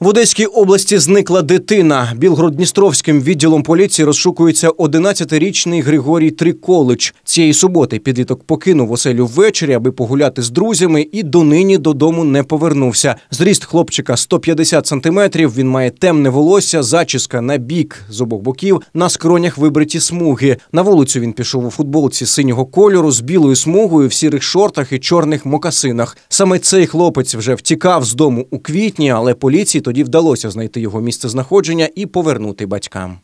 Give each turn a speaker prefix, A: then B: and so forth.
A: В Одеській області зникла дитина. Білгородністровським відділом поліції розшукується 11-річний Григорій Триколич. Цієї суботи підліток покинув оселю ввечері, аби погуляти з друзями, і донині додому не повернувся. Зріст хлопчика 150 сантиметрів. Він має темне волосся, зачіска на бік з обох боків, на скронях вибриті смуги. На вулицю він пішов у футболці синього кольору з білою смугою в сірих шортах і чорних мокасинах. Саме цей хлопець вже втікав з дому у квітні, але поліції тоді вдалося знайти його місце знаходження і повернути батькам.